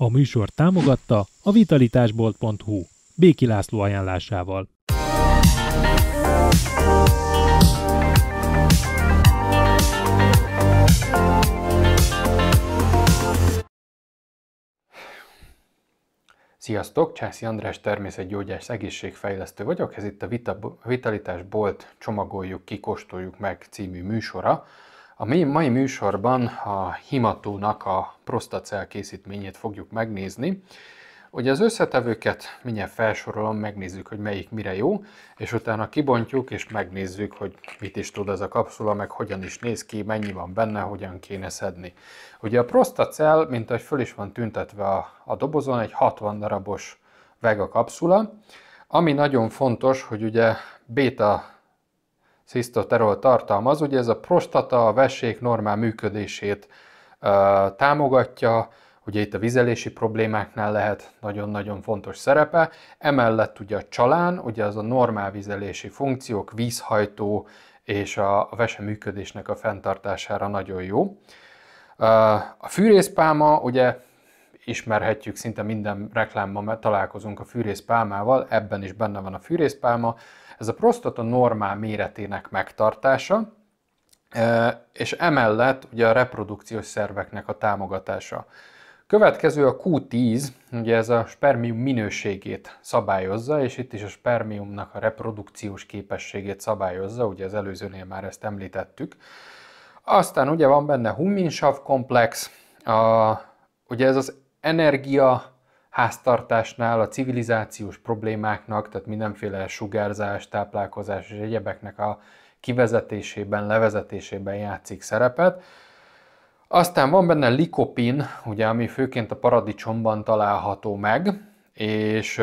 A műsor támogatta a vitalitásbolt.hu Béki László ajánlásával. Sziasztok, Császi András természetgyógyász egészségfejlesztő vagyok, ez itt a Vita, Vitalitás Bolt Csomagoljuk, Kikóstoljuk meg című műsora, a mai műsorban a himatónak a prostacell készítményét fogjuk megnézni. Ugye az összetevőket mindjárt felsorolom, megnézzük, hogy melyik mire jó, és utána kibontjuk, és megnézzük, hogy mit is tud ez a kapszula, meg hogyan is néz ki, mennyi van benne, hogyan kéne szedni. Ugye a prostacell, mint ahogy föl is van tüntetve a, a dobozon, egy 60 darabos vega kapszula, ami nagyon fontos, hogy ugye beta szisztoterol tartalmaz. Ugye ez a prostata, a vessék normál működését támogatja, ugye itt a vizelési problémáknál lehet nagyon-nagyon fontos szerepe. Emellett ugye a csalán, ugye az a normál vizelési funkciók, vízhajtó és a vese működésnek a fenntartására nagyon jó. A fűrészpálma ugye ismerhetjük, szinte minden reklámban találkozunk a fűrészpálmával, ebben is benne van a fűrészpálma. Ez a prostata normál méretének megtartása, e, és emellett ugye a reprodukciós szerveknek a támogatása. Következő a Q10, ugye ez a spermium minőségét szabályozza, és itt is a spermiumnak a reprodukciós képességét szabályozza, ugye az előzőnél már ezt említettük. Aztán ugye van benne Humminsav komplex, a, ugye ez az energia háztartásnál a civilizációs problémáknak, tehát mindenféle sugárzás, táplálkozás és egyebeknek a kivezetésében, levezetésében játszik szerepet. Aztán van benne likopin, ugye, ami főként a paradicsomban található meg, és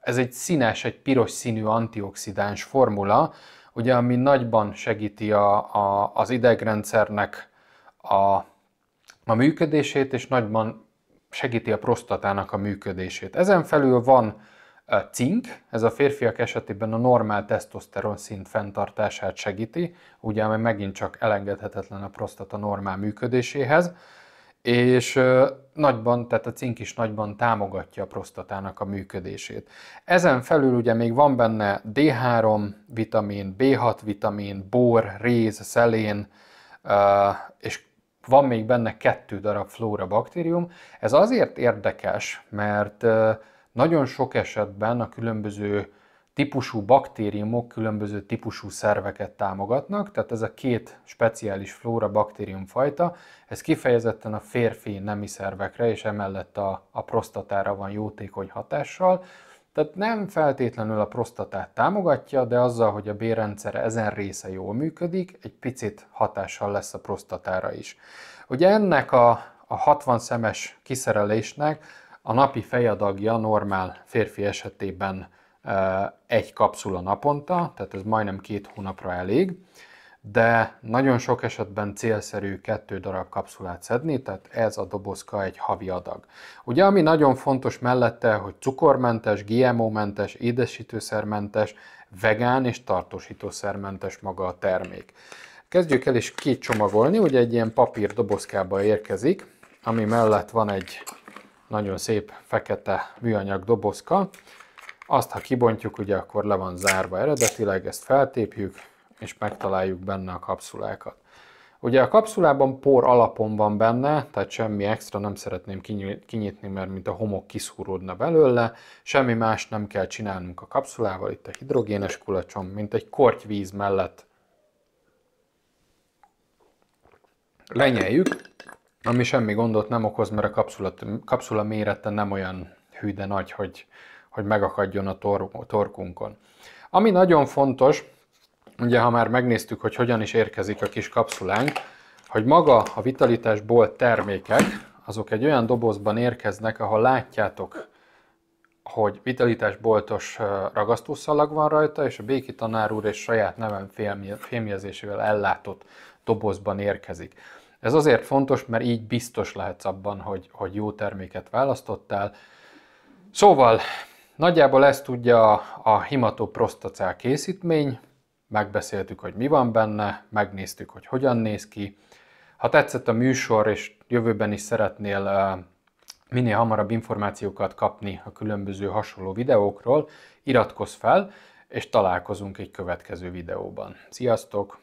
ez egy színes, egy piros színű antioxidáns formula, ugye, ami nagyban segíti a, a, az idegrendszernek a, a működését, és nagyban segíti a prostatának a működését. Ezen felül van cink, ez a férfiak esetében a normál tesztoszteron szint fenntartását segíti, ugye amely megint csak elengedhetetlen a prostata normál működéséhez, és nagyban, tehát a cink is nagyban támogatja a prostatának a működését. Ezen felül ugye még van benne D3 vitamin, B6 vitamin, bor, réz, szelén, és van még benne kettő darab flóra baktérium. Ez azért érdekes, mert nagyon sok esetben a különböző típusú baktériumok különböző típusú szerveket támogatnak, tehát ez a két speciális flóra baktérium fajta, ez kifejezetten a férfi nemi szervekre és emellett a, a prostatára van jótékony hatással, tehát nem feltétlenül a prostatát támogatja, de azzal, hogy a bérrendszer ezen része jól működik, egy picit hatással lesz a prostatára is. Ugye ennek a, a 60 szemes kiszerelésnek a napi fejadagja normál férfi esetében egy kapszula naponta, tehát ez majdnem két hónapra elég de nagyon sok esetben célszerű kettő darab kapszulát szedni, tehát ez a dobozka egy havi adag. Ugye ami nagyon fontos mellette, hogy cukormentes, GMO-mentes, édesítőszermentes, vegán és tartósítószermentes maga a termék. Kezdjük el is két csomagolni, ugye egy ilyen papír dobozkába érkezik, ami mellett van egy nagyon szép fekete műanyag dobozka. Azt, ha kibontjuk, ugye akkor le van zárva eredetileg, ezt feltépjük, és megtaláljuk benne a kapszulákat. Ugye a kapszulában por alapon van benne, tehát semmi extra nem szeretném kinyitni, mert mint a homok kiszúródna belőle, semmi más nem kell csinálnunk a kapszulával, itt a hidrogénes kulacsom, mint egy víz mellett lenyeljük, ami semmi gondot nem okoz, mert a kapszula, kapszula mérete nem olyan hű de nagy, hogy, hogy megakadjon a tor, torkunkon. Ami nagyon fontos, ugye ha már megnéztük, hogy hogyan is érkezik a kis kapszulánk, hogy maga a vitalitásból termékek, azok egy olyan dobozban érkeznek, ahol látjátok, hogy vitalitásboltos ragasztószalag van rajta, és a Béki tanár úr és saját nevem fémjezésével ellátott dobozban érkezik. Ez azért fontos, mert így biztos lehetsz abban, hogy, hogy jó terméket választottál. Szóval, nagyjából ezt tudja a, a himató készítmény, megbeszéltük, hogy mi van benne, megnéztük, hogy hogyan néz ki. Ha tetszett a műsor, és jövőben is szeretnél minél hamarabb információkat kapni a különböző hasonló videókról, iratkozz fel, és találkozunk egy következő videóban. Sziasztok!